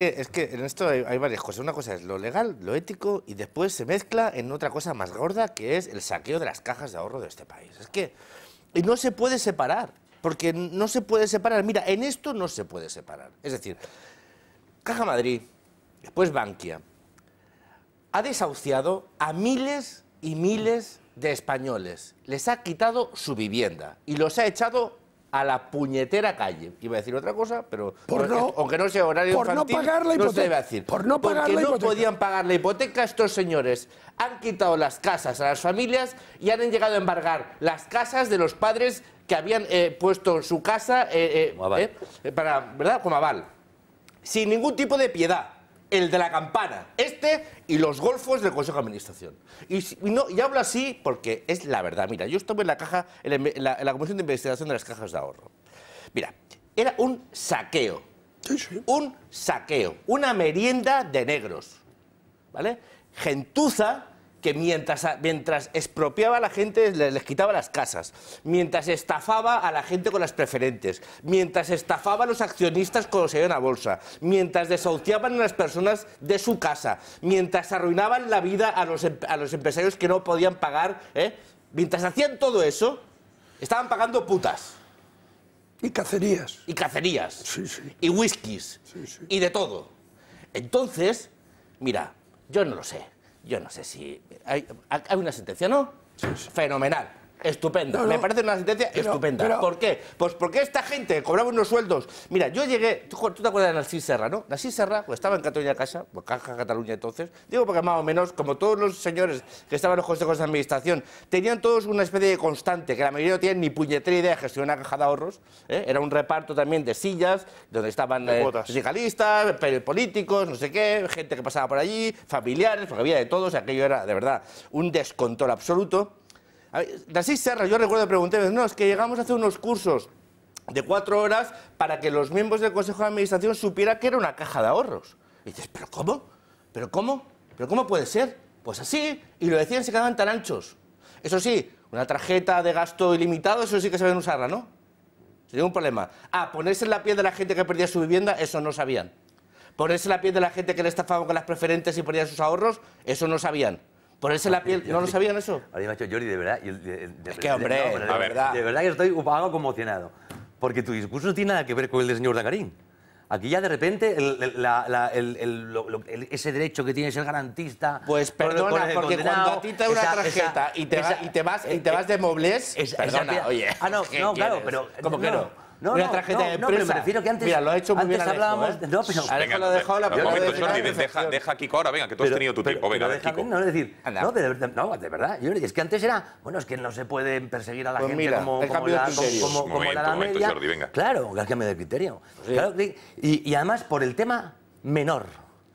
Es que en esto hay, varias cosas. Una cosa es lo legal, lo ético, y después se mezcla en otra cosa más gorda, que es el saqueo de las cajas de ahorro de este país. Es que y no se puede separar, porque no se puede separar. Mira, en esto no se puede separar. Es decir, Caja Madrid, después Bankia, ha desahuciado a miles y miles de españoles. Les ha quitado su vivienda y los ha echado a la puñetera calle. Iba a decir otra cosa, pero por no, aunque no sea horario no, pagar la hipoteca, se decir. Por no pagar Porque la hipoteca. no podían pagar la hipoteca, estos señores han quitado las casas a las familias y han llegado a embargar las casas de los padres que habían eh, puesto su casa eh, eh, eh, para, ¿verdad? como aval, sin ningún tipo de piedad el de la campana, este y los golfos del Consejo de Administración. Y, no, hablo así porque es la verdad. Mira, yo estuve en la, caja, en la, en la Comisión de Investigación de las Cajas de Ahorro. Mira, era un saqueo. Sí, sí. Un saqueo, una merienda de negros. ¿Vale? Gentuza que mientras, mientras expropiaba a la gente les, quitaba las casas, mientras estafaba a la gente con las preferentes, mientras estafaba a los accionistas cuando se iban a bolsa, mientras desahuciaban a las personas de su casa, mientras arruinaban la vida a los, em, a los empresarios que no podían pagar, ¿eh? mientras hacían todo eso, estaban pagando putas. Y cacerías. Y cacerías. Y whiskies. y de todo. Entonces, mira, yo no lo sé. Yo no sé si... Hay, una sentencia, ¿no? Fenomenal. Estupenda. Me parece una sentencia estupenda. ¿Por qué? Pues porque esta gente cobraba unos sueldos. Mira, yo llegué. ¿Tú, te acuerdas de Narcís Serra, no? Narcís Serra pues, estaba en Cataluña Casa, pues, Caja Cataluña entonces. Digo porque más o menos, como todos los señores que estaban en los consejos de administración, tenían todos una especie de constante, que la mayoría no tienen ni puñetera idea de gestionar una caja de ahorros. ¿eh? Era un reparto también de sillas, donde estaban fiscalistas, eh, políticos, no sé qué, gente que pasaba por allí, familiares, porque había de todos. y aquello era, de verdad, un descontrol absoluto. Así Serra, yo recuerdo pregunté, no, es que llegamos a hacer unos cursos de cuatro horas para que los miembros del Consejo de Administración supieran que era una caja de ahorros. Y dices, ¿pero cómo? ¿Pero cómo? ¿Pero cómo puede ser? Pues así, y lo decían, se quedaban tan anchos. Eso sí, una tarjeta de gasto ilimitado, eso sí que saben usarla, ¿no? dio un problema. Ah, ponerse en la piel de la gente que perdía su vivienda, eso no sabían. Ponerse en la piel de la gente que le estafaban con las preferentes y perdía sus ahorros, eso no sabían. Ponerse la piel, ¿no lo sabían eso? Adiós, me ha Jordi, de verdad. es que, hombre, de, la verdad. De verdad que estoy un conmocionado. Porque tu discurso no tiene nada que ver con el del señor Dangarín. Aquí ya de repente ese derecho que tienes el garantista. Pues perdona, porque cuando a ti te da una tarjeta y, te y, te vas, y eh, te vas eh, de mobles. perdona, oye. Ah, no, no claro, pero. ¿Cómo que no? No, una tarjeta de No, me refiero que antes, Mira, lo ha hecho antes hablábamos... ¿eh? No, pero... lo ha dejado la... Un deja, deja Kiko ahora, venga, que tú has tenido tu tiempo, venga, No, es decir, no, de verdad, yo es que antes era... Bueno, es que no se puede perseguir a la pues gente como la media. Claro, el cambiado de criterio. Y además por el tema menor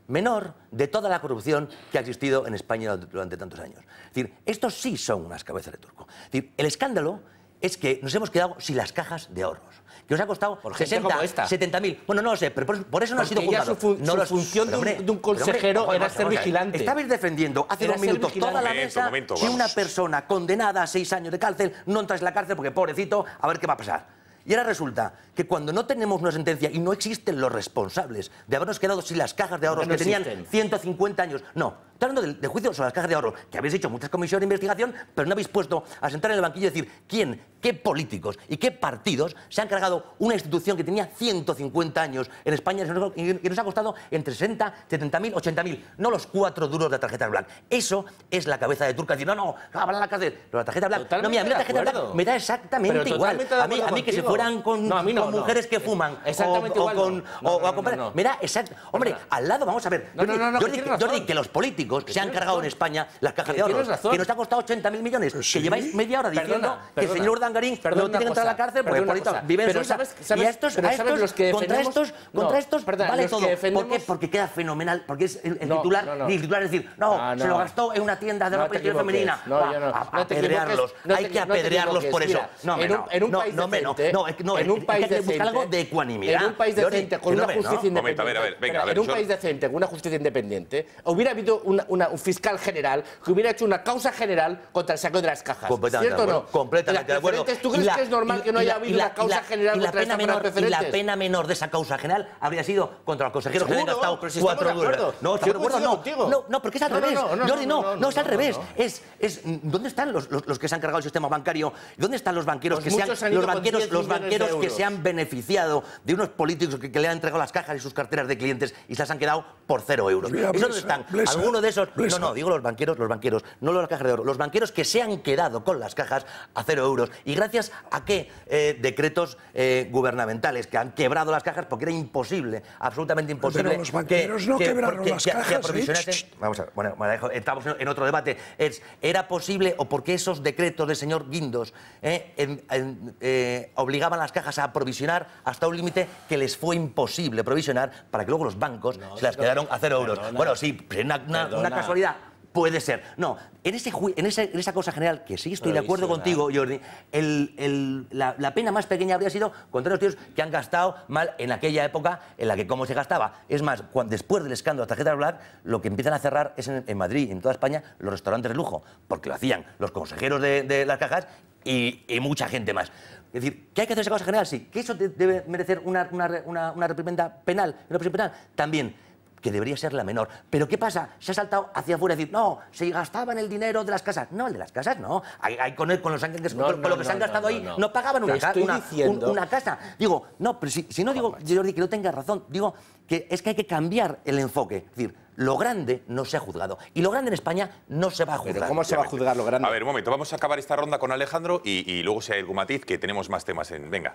menor de toda la corrupción que ha existido en España durante tantos años. Es decir, estos sí son unas cabezas de turco. Es decir, el escándalo es que nos hemos quedado sin las cajas de ahorros que os ha costado por 60, mil. Bueno, no lo sé, pero por, eso no ha sido juzgado. no su función de un, consejero era ser vigilante. Estabais defendiendo hace dos minutos toda la mesa si una persona condenada a seis años de cárcel no entra en la cárcel porque, pobrecito, a ver qué va a pasar. Y ahora resulta que cuando no tenemos una sentencia y no existen los responsables de habernos quedado sin las cajas de ahorros que tenían 150 años, no, Estoy hablando del, juicio sobre las cajas de ahorro, que habéis hecho muchas comisiones de investigación, pero no habéis puesto a sentar en el banquillo y decir quién, qué políticos y qué partidos se han cargado una institución que tenía 150 años en España y que nos ha costado entre 60, 70 mil, 80 mil, no los cuatro duros de la tarjeta blanca. Eso es la cabeza de turca decir, no, no, hablan la cárcel, pero la tarjeta blanca. no, mira, a mí la tarjeta blanca me da exactamente igual. A mí, que se fueran con, mujeres que fuman exactamente o, a comprar. Me exactamente. Hombre, al lado, vamos a ver. Jordi, Jordi que los políticos ...que se han cargado en España las cajas de ahorros. Que nos ha costado 80.000 millones. Pues que lleváis media hora diciendo que el señor Dangarín no tiene que entrar a la cárcel porque política, vive en Suiza. y a estos, contra estos, contra estos vale todo. ¿Por qué? Porque queda fenomenal, porque es el, titular, titular es decir, no, se lo gastó en una tienda de ropa femenina. No, yo Apedrearlos. Hay que apedrearlos por eso. No, en un país decente. No, en un país decente. algo de ecuanimidad. En un país decente, con una justicia independiente. En un país decente, con una justicia independiente, hubiera habido un fiscal general que hubiera hecho una causa general contra el saco de las cajas. Completamente ¿Cierto o no? Completamente de acuerdo. ¿Tú crees que es normal que no haya habido la, una causa general contra el saco de las Y la pena menor de esa causa general habría sido contra los consejeros que han gastado cuatro euros. No, no. No, porque es al revés. no no, no, es al revés. Es, ¿Dónde están los, que se han cargado el sistema bancario? ¿Dónde están los banqueros pues que se han, los banqueros, los banqueros que se han beneficiado de unos políticos que, le han entregado las cajas y sus carteras de clientes y se las han quedado por cero euros? dónde están? Alguno de no, no, digo los banqueros, los banqueros, no los cajas de oro, los banqueros que se han quedado con las cajas a cero euros. ¿Y gracias a qué eh, decretos eh, gubernamentales que han quebrado las cajas? Porque era imposible, absolutamente imposible. Pero los banqueros no quebraron las cajas. ¿eh? Vamos a ver, bueno, estamos en otro debate. ¿Era posible o por qué esos decretos del señor Guindos obligaban las cajas a aprovisionar hasta un límite que les fue imposible provisionar para que luego los bancos se las quedaron a cero euros? Bueno, sí, pues una, una casualidad. Puede ser. No, en, ese, en, esa, cosa general, que sí estoy de acuerdo contigo, Jordi, la, pena más pequeña habría sido contra los tíos que han gastado mal en aquella época en la que cómo se gastaba. Es más, cuando, después del escándalo de tarjeta Black, lo que empiezan a cerrar es en, Madrid y en toda España los restaurantes de lujo, porque lo hacían los consejeros de, las cajas y, mucha gente más. Es decir, qué hay que hacer esa cosa general, sí. Que eso debe merecer una, una, reprimenda penal, una penal, también que debería ser la menor. Pero ¿qué pasa? Se ha saltado hacia afuera y decir, no, se gastaban el dinero de las casas. No, el de las casas no. con, con, los, ángeles con lo que se han gastado ahí no, pagaban una, casa. Digo, no, pero si, no digo, Jordi, que no tenga razón, digo que es que hay que cambiar el enfoque. Es decir, lo grande no se ha juzgado. Y lo grande en España no se va a juzgar. ¿Cómo se va a juzgar lo grande? A ver, un momento, vamos a acabar esta ronda con Alejandro y, y luego si hay algún matiz, que tenemos más temas en. Venga.